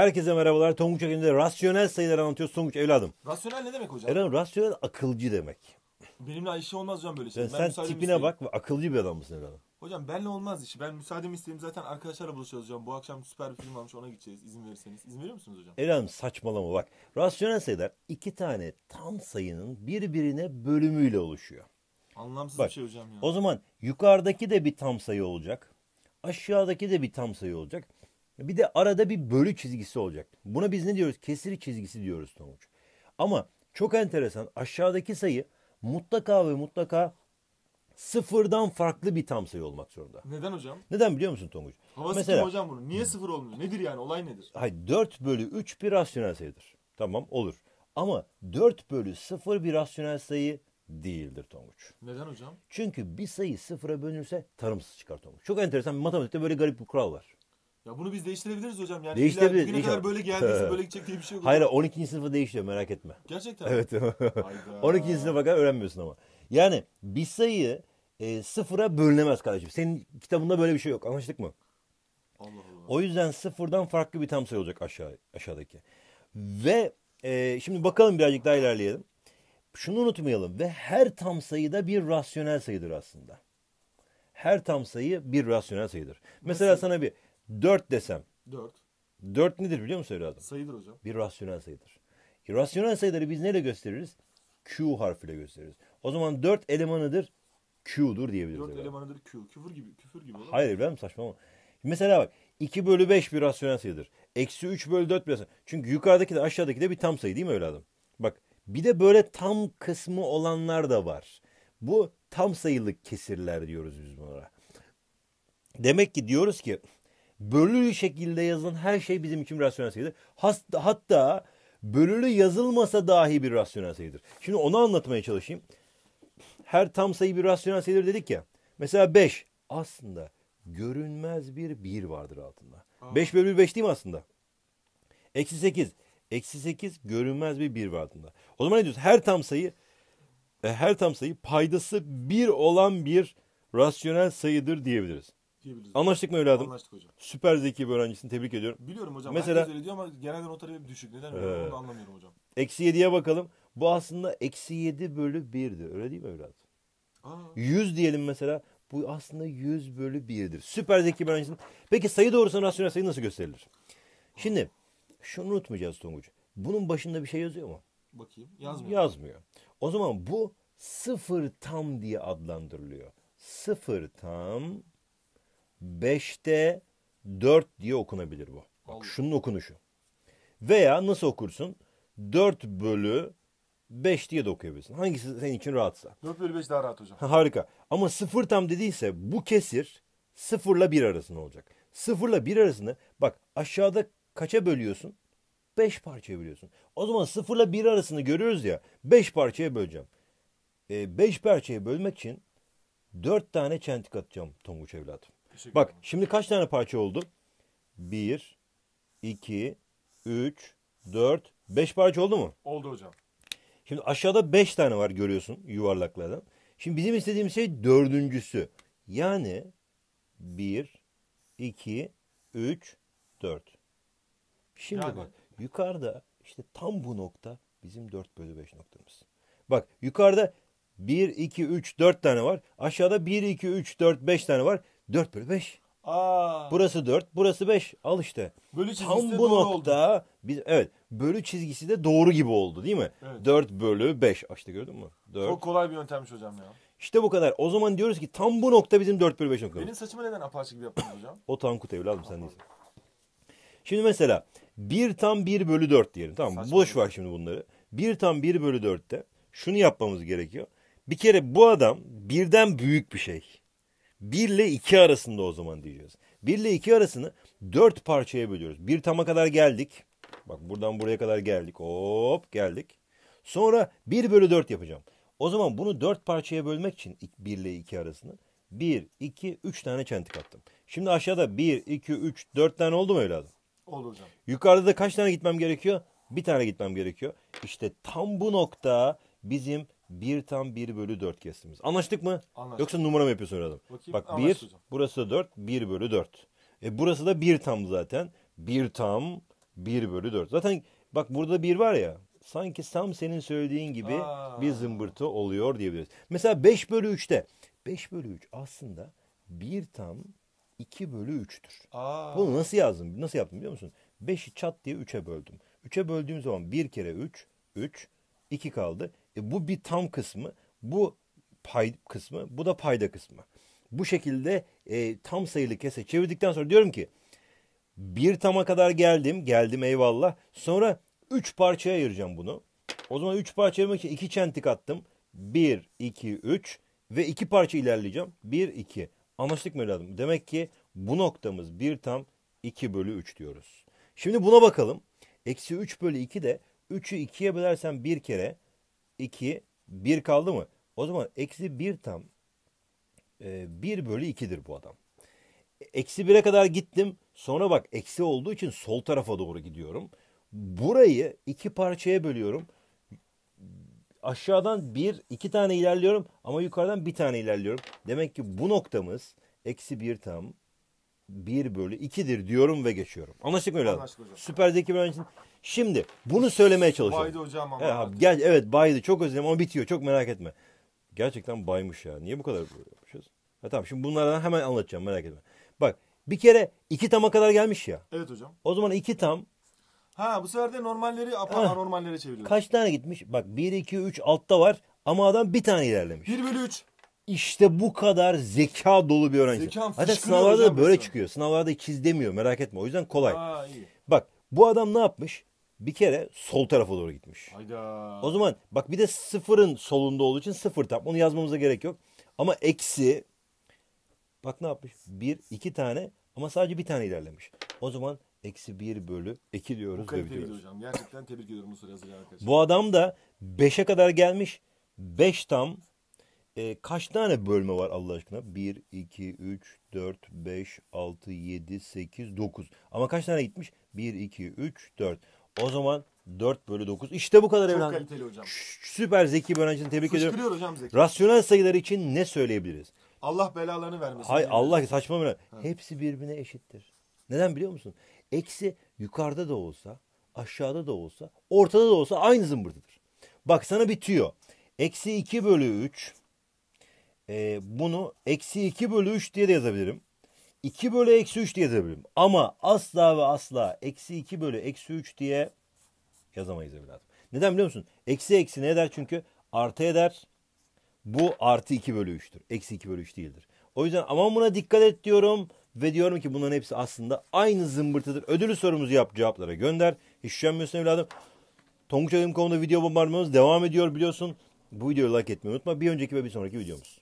Herkese merhabalar. Tonguç Akıncı'da rasyonel sayılar anlatıyor. Tonguç evladım. Rasyonel ne demek hocam? Evladım rasyonel akılcı demek. Benimle işi olmaz hocam böyle şey. Yani sen tipine isteyeyim. bak akılcı bir adam mısın evladım? Hocam benle olmaz işi. Ben müsaademi isteyeyim zaten arkadaşlarla buluşacağız hocam. Bu akşam süper bir film varmış ona gideceğiz İzin verirseniz. İzin veriyor musunuz hocam? Evladım saçmalama bak. Rasyonel sayılar iki tane tam sayının birbirine bölümüyle oluşuyor. Anlamsız bak, bir şey hocam ya. O zaman yukarıdaki de bir tam sayı olacak. Aşağıdaki de bir tam sayı olacak. Bir de arada bir bölü çizgisi olacak. Buna biz ne diyoruz? Kesir çizgisi diyoruz Tonguç. Ama çok enteresan aşağıdaki sayı mutlaka ve mutlaka sıfırdan farklı bir tam sayı olmak zorunda. Neden hocam? Neden biliyor musun Tonguç? Havası Mesela, hocam bunu. Niye sıfır olmuyor? Nedir yani? Olay nedir? Hayır 4 bölü 3 bir rasyonel sayıdır. Tamam olur. Ama 4 bölü 0 bir rasyonel sayı değildir Tonguç. Neden hocam? Çünkü bir sayı sıfıra bölünürse tarımsız çıkar Tonguç. Çok enteresan matematikte böyle garip bir kural var. Ya bunu biz değiştirebiliriz hocam. Yani Değiştirebiliriz, illa bugüne kadar böyle geldiyse böyle gidecek diye bir şey yok. Hayır 12. sınıfı değişiyor merak etme. Gerçekten. Evet. 12. sınıfa kadar öğrenmiyorsun ama. Yani bir sayı e, sıfıra bölünemez kardeşim. Senin kitabında böyle bir şey yok anlaştık mı? Allah Allah. O yüzden sıfırdan farklı bir tam sayı olacak aşağı aşağıdaki. Ve e, şimdi bakalım birazcık daha ilerleyelim. Şunu unutmayalım ve her tam sayıda bir rasyonel sayıdır aslında. Her tam sayı bir rasyonel sayıdır. Mesela Nasıl? sana bir 4 desem. 4. 4 nedir biliyor musun evladım? Sayıdır hocam. Bir rasyonel sayıdır. rasyonel sayıları biz neyle gösteririz? Q harfiyle gösteririz. O zaman 4 elemanıdır Q'dur diyebiliriz. 4 elemanıdır Q. Küfür gibi. Küfür gibi. Hayır mi? saçma saçmalama. Mesela bak 2 bölü 5 bir rasyonel sayıdır. Eksi 3 bölü 4 bir rasyonel. Çünkü yukarıdaki de aşağıdaki de bir tam sayı değil mi evladım? Bak bir de böyle tam kısmı olanlar da var. Bu tam sayılık kesirler diyoruz biz bunlara. Demek ki diyoruz ki bölülü şekilde yazılan her şey bizim için rasyonel sayıdır. hatta bölülü yazılmasa dahi bir rasyonel sayıdır. Şimdi onu anlatmaya çalışayım. Her tam sayı bir rasyonel sayıdır dedik ya. Mesela 5 aslında görünmez bir 1 vardır altında. 5 bölü 5 değil mi aslında? Eksi 8. Eksi 8 görünmez bir 1 var altında. O zaman ne diyoruz? Her tam sayı e, her tam sayı paydası 1 olan bir rasyonel sayıdır diyebiliriz diyebiliriz. Anlaştık mı evladım? Anlaştık hocam. Süper zeki bir öğrencisin. Tebrik ediyorum. Biliyorum hocam. Mesela, herkes öyle diyor ama genelde notları hep düşük. Neden öyle ee, onu anlamıyorum hocam. Eksi yediye bakalım. Bu aslında eksi yedi bölü 1'dir. Öyle değil mi evladım? Aa. 100 diyelim mesela. Bu aslında yüz bölü birdir. Süper zeki bir öğrencisin. Peki sayı doğrusu rasyonel sayı nasıl gösterilir? Şimdi şunu unutmayacağız Tonguç. Bunun başında bir şey yazıyor mu? Bakayım. Yazmıyor. Yazmıyor. O zaman bu sıfır tam diye adlandırılıyor. Sıfır tam 5'te 4 diye okunabilir bu. Bak Allah. şunun okunuşu. Veya nasıl okursun? 4 bölü 5 diye de okuyabilirsin. Hangisi senin için rahatsa. 4 bölü 5 daha rahat hocam. harika. Ama 0 tam dediyse bu kesir 0 ile 1 arasında olacak. 0 ile 1 arasını bak aşağıda kaça bölüyorsun? 5 parçaya bölüyorsun. O zaman 0 ile 1 arasını görüyoruz ya 5 parçaya böleceğim. 5 e, parçaya bölmek için Dört tane çentik atacağım Tonguç evladım. Bak şimdi kaç tane parça oldu? Bir, iki, üç, dört, beş parça oldu mu? Oldu hocam. Şimdi aşağıda beş tane var görüyorsun yuvarlaklardan. Şimdi bizim istediğimiz şey dördüncüsü. Yani bir, iki, üç, dört. Şimdi yani. bak yukarıda işte tam bu nokta bizim 4 bölü 5 noktamız. Bak yukarıda 1, 2, 3, 4 tane var. Aşağıda 1, 2, 3, 4, 5 tane var. 4 bölü 5. Aa. Burası 4, burası 5. Al işte. Bölü Tam bu nokta oldu. biz evet bölü çizgisi de doğru gibi oldu değil mi? Evet. 4 bölü 5. açtı gördün mü? 4. Çok kolay bir yöntemmiş hocam ya. İşte bu kadar. O zaman diyoruz ki tam bu nokta bizim 4 bölü 5 noktamız. Benim saçımı neden apaçık gibi yaptın hocam? o Tankut evladım sen değilsin. Şimdi mesela 1 tam 1 bölü 4 diyelim. Tamam Saçma boş var şey. şimdi bunları. 1 tam 1 bölü 4'te şunu yapmamız gerekiyor. Bir kere bu adam birden büyük bir şey. 1 ile 2 arasında o zaman diyeceğiz. 1 ile 2 arasını dört parçaya bölüyoruz. Bir tama kadar geldik. Bak buradan buraya kadar geldik. Hop geldik. Sonra bir bölü dört yapacağım. O zaman bunu dört parçaya bölmek için 1 ile 2 arasını bir iki üç tane çentik attım. Şimdi aşağıda bir iki üç dört tane oldu mu evladım? Oldu hocam. Yukarıda da kaç tane gitmem gerekiyor? Bir tane gitmem gerekiyor. İşte tam bu nokta bizim 1 tam 1 bölü 4 kestiğimiz. Anlaştık mı? Anlaştık. Yoksa numara mı yapıyorsun adam? Bak 1, burası da 4, 1 bölü 4. E burası da 1 tam zaten. 1 tam 1 bölü 4. Zaten bak burada 1 var ya. Sanki tam senin söylediğin gibi Aa. bir zımbırtı oluyor diyebiliriz. Mesela 5 bölü 3'te. 5 bölü 3 aslında 1 tam 2 bölü 3'tür. Aa. Bunu nasıl yazdım? Nasıl yaptım biliyor musun? 5'i çat diye 3'e böldüm. 3'e böldüğüm zaman 1 kere 3, 3, 2 kaldı. E, bu bir tam kısmı, bu pay kısmı, bu da payda kısmı. Bu şekilde e, tam sayılı kese çevirdikten sonra diyorum ki bir tama kadar geldim, geldim eyvallah. Sonra üç parçaya ayıracağım bunu. O zaman üç parça ayırmak için iki çentik attım. Bir, iki, üç ve iki parça ilerleyeceğim. Bir, iki. Anlaştık mı evladım? Demek ki bu noktamız bir tam iki bölü üç diyoruz. Şimdi buna bakalım. Eksi üç bölü iki de üçü ikiye bölersen bir kere 2, 1 kaldı mı? O zaman eksi 1 tam e, 1 bölü 2'dir bu adam. Eksi 1'e kadar gittim. Sonra bak eksi olduğu için sol tarafa doğru gidiyorum. Burayı iki parçaya bölüyorum. Aşağıdan bir, iki tane ilerliyorum ama yukarıdan bir tane ilerliyorum. Demek ki bu noktamız eksi bir tam 1 bölü 2'dir diyorum ve geçiyorum. Anlaştık mı öyle? Anlaştık hocam. Süperdeki ben için. Şimdi bunu söylemeye çalışıyorum. Baydı hocam ama. Evet, gel, evet baydı çok özledim ama bitiyor çok merak etme. Gerçekten baymış ya. Niye bu kadar böyle yapmışız? Ha tamam şimdi bunlardan hemen anlatacağım merak etme. Bak bir kere iki tama kadar gelmiş ya. Evet hocam. O zaman iki tam. Ha bu sefer de normalleri apa, ah. normallere çeviriyoruz. Kaç tane gitmiş? Bak 1, 2, 3 altta var ama adam bir tane ilerlemiş. 1 bölü 3. İşte bu kadar zeka dolu bir öğrenci. Zekan Hatta sınavlarda da böyle mesela. çıkıyor. Sınavlarda ikiz demiyor merak etme. O yüzden kolay. Aa, iyi. Bak bu adam ne yapmış? Bir kere sol tarafa doğru gitmiş. Hayda. O zaman bak bir de sıfırın solunda olduğu için sıfır tam. Onu yazmamıza gerek yok. Ama eksi bak ne yapmış? Bir, iki tane ama sadece bir tane ilerlemiş. O zaman eksi bir bölü iki diyoruz. Bu kaliteli hocam. Gerçekten tebrik ediyorum bu soru hazırlayan arkadaşlar. Bu adam da beşe kadar gelmiş. Beş tam e, kaç tane bölme var Allah aşkına? 1, 2, 3, 4, 5, 6, 7, 8, 9. Ama kaç tane gitmiş? 1, 2, 3, 4. O zaman 4 bölü 9. İşte bu kadar Çok kaliteli hocam. Ş- Süper Zeki Börenci'ni tebrik ediyorum. hocam Zeki. Rasyonel sayılar için ne söyleyebiliriz? Allah belalarını vermesin. Hay diyelim. Allah saçma bir. Hepsi birbirine eşittir. Neden biliyor musun? Eksi yukarıda da olsa, aşağıda da olsa, ortada da olsa aynı zımbırtıdır. Bak sana bitiyor. Eksi 2 bölü 3 e, bunu eksi 2 bölü 3 diye de yazabilirim. 2 bölü eksi 3 diye yazabilirim. Ama asla ve asla eksi 2 bölü eksi 3 diye yazamayız evladım. Neden biliyor musun? Eksi eksi ne eder? Çünkü artı eder. Bu artı 2 bölü 3'tür. Eksi 2 bölü 3 değildir. O yüzden aman buna dikkat et diyorum. Ve diyorum ki bunların hepsi aslında aynı zımbırtıdır. Ödülü sorumuzu yap cevaplara gönder. Hiç üşenmiyorsun evladım. Tonguç Adım.com'da video bombardımanımız devam ediyor biliyorsun. Bu videoyu like etmeyi unutma. Bir önceki ve bir sonraki videomuz.